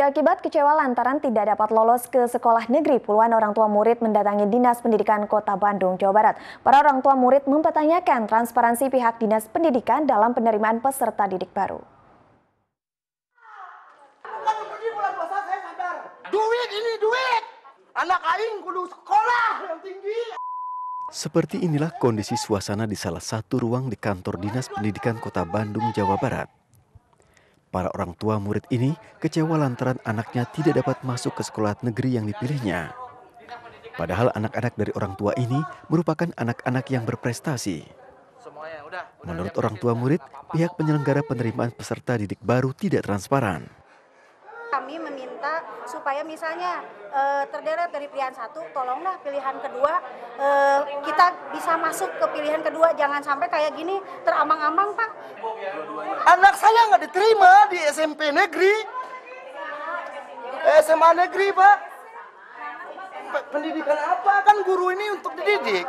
Ya, akibat kecewa lantaran tidak dapat lolos ke sekolah negeri, puluhan orang tua murid mendatangi Dinas Pendidikan Kota Bandung, Jawa Barat. Para orang tua murid mempertanyakan transparansi pihak Dinas Pendidikan dalam penerimaan peserta didik baru. Duit ini duit! Anak aing kudu sekolah yang tinggi! Seperti inilah kondisi suasana di salah satu ruang di kantor Dinas Pendidikan Kota Bandung, Jawa Barat. Para orang tua murid ini kecewa lantaran anaknya tidak dapat masuk ke sekolah negeri yang dipilihnya. Padahal anak-anak dari orang tua ini merupakan anak-anak yang berprestasi. Menurut orang tua murid, pihak penyelenggara penerimaan peserta didik baru tidak transparan. Kami meminta supaya misalnya e, eh, terderet dari pilihan satu, tolonglah pilihan kedua e, kita bisa masuk ke pilihan kedua, jangan sampai kayak gini teramang-amang pak. Anak saya nggak diterima di SMP negeri. SMA negeri, Pak. Pendidikan apa kan guru ini untuk dididik?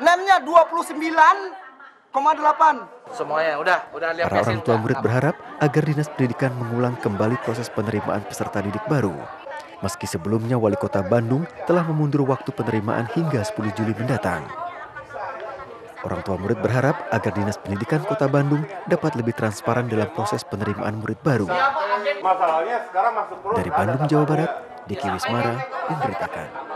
namanya 29 Semuanya udah, udah lihat Para orang tua murid berharap agar Dinas Pendidikan mengulang kembali proses penerimaan peserta didik baru. Meski sebelumnya Wali Kota Bandung telah memundur waktu penerimaan hingga 10 Juli mendatang. Orang tua murid berharap agar Dinas Pendidikan Kota Bandung dapat lebih transparan dalam proses penerimaan murid baru. Dari Bandung, Jawa Barat, Diki Wismara memberitakan.